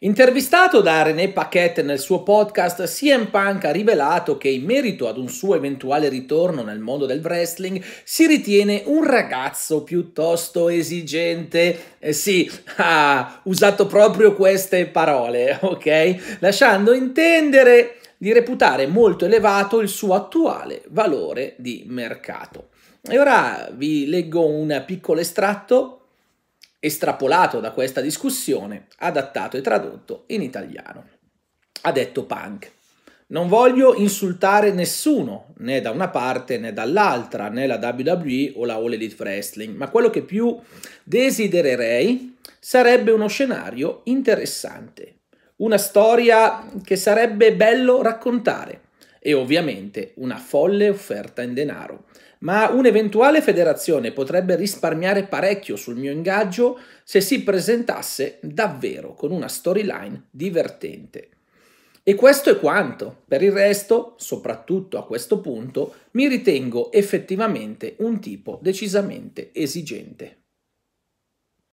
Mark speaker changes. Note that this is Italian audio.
Speaker 1: Intervistato da René Paquette nel suo podcast, CM Punk ha rivelato che in merito ad un suo eventuale ritorno nel mondo del wrestling si ritiene un ragazzo piuttosto esigente. Eh sì, ha usato proprio queste parole, ok? Lasciando intendere di reputare molto elevato il suo attuale valore di mercato. E ora vi leggo un piccolo estratto estrapolato da questa discussione, adattato e tradotto in italiano. Ha detto Punk. Non voglio insultare nessuno, né da una parte né dall'altra, né la WWE o la All Elite Wrestling, ma quello che più desidererei sarebbe uno scenario interessante, una storia che sarebbe bello raccontare, e ovviamente una folle offerta in denaro. Ma un'eventuale federazione potrebbe risparmiare parecchio sul mio ingaggio se si presentasse davvero con una storyline divertente. E questo è quanto. Per il resto, soprattutto a questo punto, mi ritengo effettivamente un tipo decisamente esigente.